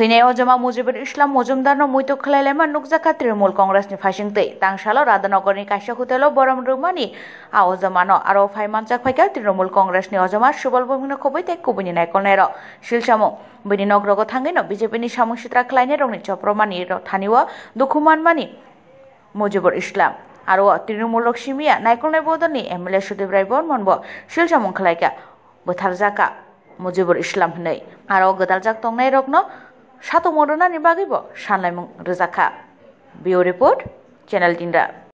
থুইনে অজমা মুজিবুর ইসলাম মজুমদার মৈত খেলাইলেমা নুকজাখা তৃণমূল কংগ্রেসনি ফাইসিংতে তাংসালো রাধানগরনি কাশা হোটেল বরম রুমানি আ অজমানো আরও ফাইমানজাক ফাইকা তৃণমূল কংগ্রেসনি অজমা সুবল বমিন খবৈ তে কুবুনি নাইকলনেরো শিলসামো বিনি নগ্রগ থাঙ্গিনো বিজেপিনি সামংসিত্রা খেলাইনে রংনি চপ্রমানি থানিও দুখুমানমানি মুজিবুর ইসলাম আৰু তৃণমূল লক্ষ্মীয়া নাইকলনাই বদনি M L A Sudip Roy Barman ব শিলচা মুখলাইকা বথারজাকা মুজিবুর ইসলাম হই আৰু গদালজাক তংনাই রকনো সাত সাতমরনা নির্বাগিব সানলাইমুং রেজাখা বিও রিপোর্ট চ্যানেল টিন্ডা